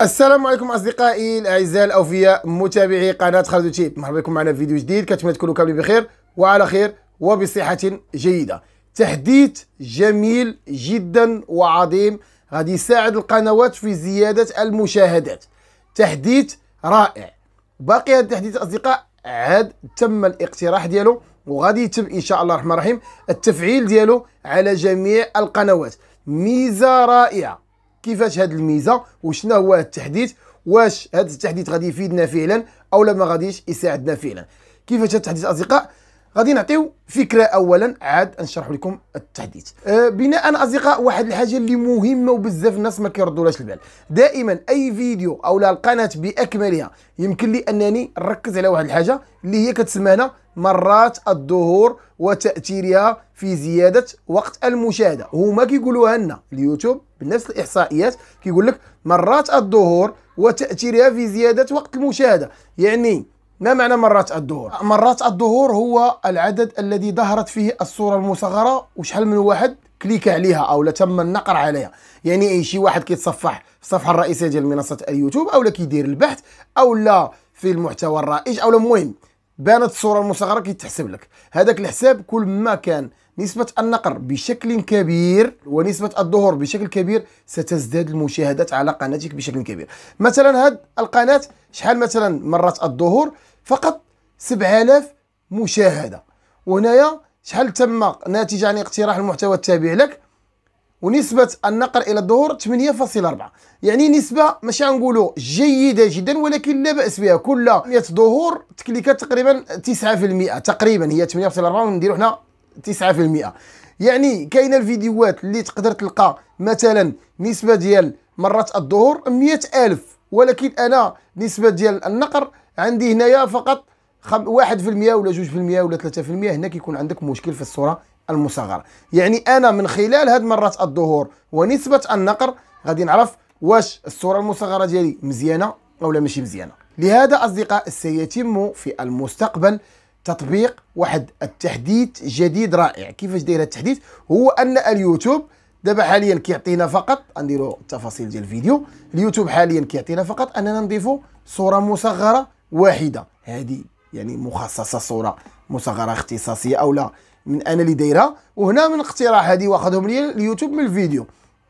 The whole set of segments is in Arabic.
السلام عليكم اصدقائي الاعزاء الاوفياء متابعي قناه خالد تيب مرحبا بكم معنا في فيديو جديد كنتمنى تكونوا كاملين بخير وعلى خير وبصحه جيده تحديث جميل جدا وعظيم غادي يساعد القنوات في زياده المشاهدات تحديث رائع باقي هذا التحديث اصدقاء عاد تم الاقتراح ديالو وغادي يتم ان شاء الله الرحمن الرحيم التفعيل ديالو على جميع القنوات ميزه رائعه كيفاش هذه الميزه وشنا هو التحديث واش هذا التحديث غادي يفيدنا فعلا او لا ما غاديش يساعدنا فعلا كيفاش هذا التحديث اصدقاء غادي نعطيو فكره اولا عاد نشرح لكم التحديث أه بناء اصدقاء واحد الحاجه اللي مهمه وبزاف الناس ما كيردولهاش البال دائما اي فيديو او لا القناه باكملها يمكن لي انني نركز على واحد الحاجه اللي هي كتسمى هنا مرات الظهور وتاثيرها في زياده وقت المشاهده هما كيقولوها لنا اليوتيوب بنفس الاحصائيات كيقول لك مرات الظهور وتاثيرها في زياده وقت المشاهده يعني ما معنى مرات الظهور مرات الظهور هو العدد الذي ظهرت فيه الصوره المصغره وشحال من واحد كليك عليها او لا تم النقر عليها يعني اي شي واحد كيتصفح في الصفحه الرئيسيه ديال منصه اليوتيوب او لا كيدير البحث او لا في المحتوى الرائج او المهم بانت الصوره المصغره كيتحسب لك هذاك الحساب كل ما كان نسبة النقر بشكل كبير ونسبة الظهور بشكل كبير ستزداد المشاهدات على قناتك بشكل كبير مثلا هاد القناة شحال مثلا مرات الظهور فقط 7000 مشاهدة وهنايا شحال تم ناتجة عن اقتراح المحتوى التابع لك ونسبة النقر إلى الظهور 8.4 يعني نسبة ماشي غنقولوا جيدة جدا ولكن لا بأس بها كل 100 ظهور تكليكات تقريبا 9% تقريبا هي 8.4 ونديروا حنا 9% يعني كاين الفيديوهات اللي تقدر تلقى مثلا نسبه ديال مرات الظهور 100000 ولكن انا نسبه ديال النقر عندي هنايا فقط 1% ولا 2% ولا 3% هنا كيكون عندك مشكل في الصوره المصغره يعني انا من خلال هاد مرات الظهور ونسبه النقر غادي نعرف واش الصوره المصغره ديالي مزيانه او لا ماشي مزيانه لهذا اصدقاء سيتم في المستقبل تطبيق واحد التحديث جديد رائع كيفاش داير التحديث هو ان اليوتيوب دابا حاليا كيعطينا فقط نديرو التفاصيل ديال الفيديو اليوتيوب حاليا كيعطينا فقط اننا نضيفو صوره مصغره واحده هذه يعني مخصصه صوره مصغره اختصاصيه او لا من انا اللي دايرها وهنا من اقتراح هذه واخذهم لي اليوتيوب من الفيديو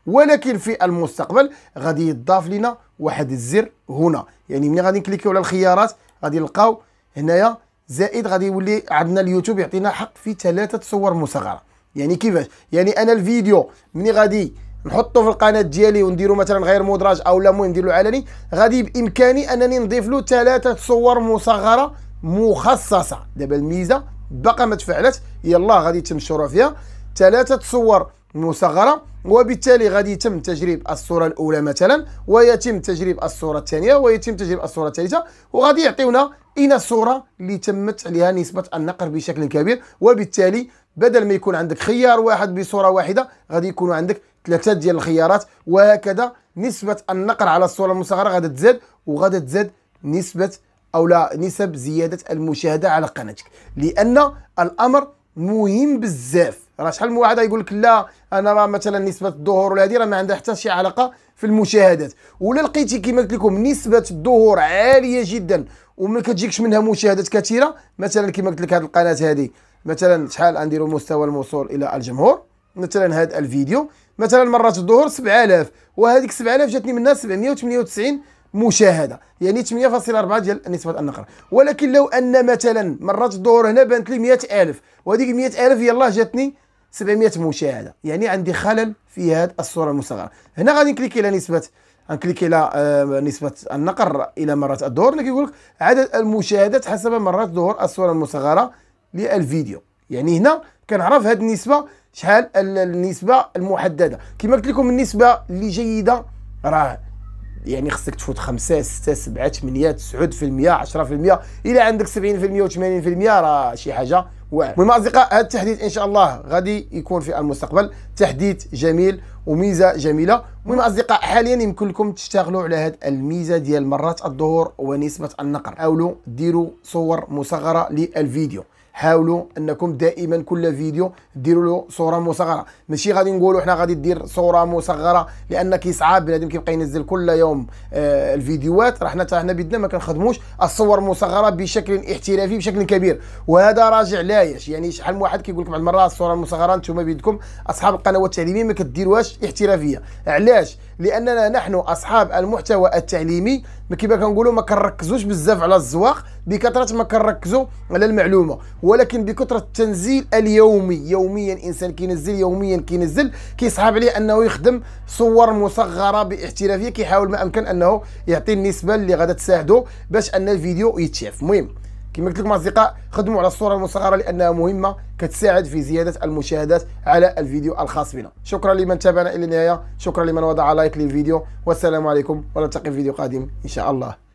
ولكن في المستقبل غادي يضاف لنا واحد الزر هنا يعني ملي غادي نكليكيو على الخيارات غادي نلقاو هنايا زائد غادي يولي عندنا اليوتيوب يعطينا حق في ثلاثه صور مصغره يعني كيفاش يعني انا الفيديو ملي غادي نحطه في القناه ديالي ونديرو مثلا غير مدرج او لا المهم نديرو علني غادي بامكاني انني نضيف له ثلاثه صور مصغره مخصصه دابا الميزه باقا ما تفعلت يلا غادي يتم فيها ثلاثه صور مصغره وبالتالي غادي يتم تجريب الصوره الاولى مثلا ويتم تجريب الصوره الثانيه ويتم تجريب الصوره الثالثه وغادي يعطيونا اين الصوره اللي تمت عليها نسبه النقر بشكل كبير وبالتالي بدل ما يكون عندك خيار واحد بصوره واحده غادي يكون عندك ثلاثه ديال الخيارات وهكذا نسبه النقر على الصوره المصغره غادي تزاد وغادي تزاد نسبه او لا نسب زياده المشاهده على قناتك لان الامر مهم بزاف راه شحال من واحد يقول لك لا انا راه مثلا نسبه الظهور ولا هذه راه ما عندها حتى شي علاقه في المشاهدات ولا لقيتي كما قلت لكم نسبه الظهور عاليه جدا وما كتجيكش منها مشاهدات كثيره مثلا كما قلت لك هذه القناه هذه مثلا شحال غنديروا مستوى الموصول الى الجمهور مثلا هذا الفيديو مثلا مرات الظهور 7000 وهذيك 7000 جاتني منها 798 مشاهده يعني 8.4 ديال نسبه النقر ولكن لو ان مثلا مرات الظهور هنا بانت لي 100000 وهذيك 100000 يلاه جاتني 700 مشاهده يعني عندي خلل في هذه الصوره المصغره هنا غادي نكليكي على نسبه غنكليكي على آه، نسبه النقر الى مرات الظهور اللي كيقول لك عدد المشاهدات حسب مرات ظهور الصوره المصغره للفيديو يعني هنا كنعرف هذه النسبه شحال النسبه المحدده كما قلت لكم النسبه اللي جيده راه يعني خصك تفوت 5 6 7 8 9% 10% الى عندك 70% و80% راه شي حاجه المهم اصدقاء هذا التحديث ان شاء الله غادي يكون في المستقبل تحديث جميل وميزه جميله المهم اصدقاء حاليا يمكن لكم تشتغلوا على هذه الميزه ديال مرات الظهور ونسبه النقر حاولوا ديروا صور مصغره للفيديو حاولوا انكم دائما كل فيديو ديروا له صوره مصغره ماشي غادي نقولوا حنا غادي دير صوره مصغره لان كيصعب بنادم كيبقى ينزل كل يوم آه الفيديوهات راه حنا حنا بيدنا ما كنخدموش الصور مصغره بشكل احترافي بشكل كبير وهذا راجع لايش يعني شحال من واحد كيقول لك بعض المرات الصوره المصغره انتم بيدكم اصحاب القنوات التعليميه ما كديروهاش احترافيه علاش لاننا نحن اصحاب المحتوى التعليمي كيما كنقولوا ما كنركزوش بزاف على الزواق بكثره ما كنركزوا على المعلومه ولكن بكثره التنزيل اليومي يوميا انسان كينزل يوميا كينزل كيصعب عليه انه يخدم صور مصغره باحترافيه كيحاول ما امكن انه يعطي النسبه اللي غادا تساعده باش ان الفيديو يتشاف المهم كما قلت لكم اصدقاء خدموا على الصوره المصغره لانها مهمه كتساعد في زياده المشاهدات على الفيديو الخاص بنا شكرا لمن تابعنا الى النهايه شكرا لمن وضع لايك للفيديو والسلام عليكم ونلتقي في فيديو قادم ان شاء الله